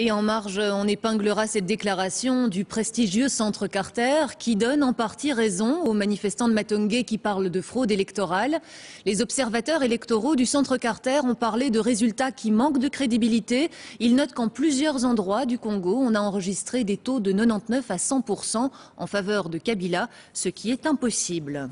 Et en marge, on épinglera cette déclaration du prestigieux centre Carter qui donne en partie raison aux manifestants de Matongue qui parlent de fraude électorale. Les observateurs électoraux du centre Carter ont parlé de résultats qui manquent de crédibilité. Ils notent qu'en plusieurs endroits du Congo, on a enregistré des taux de 99 à 100% en faveur de Kabila, ce qui est impossible.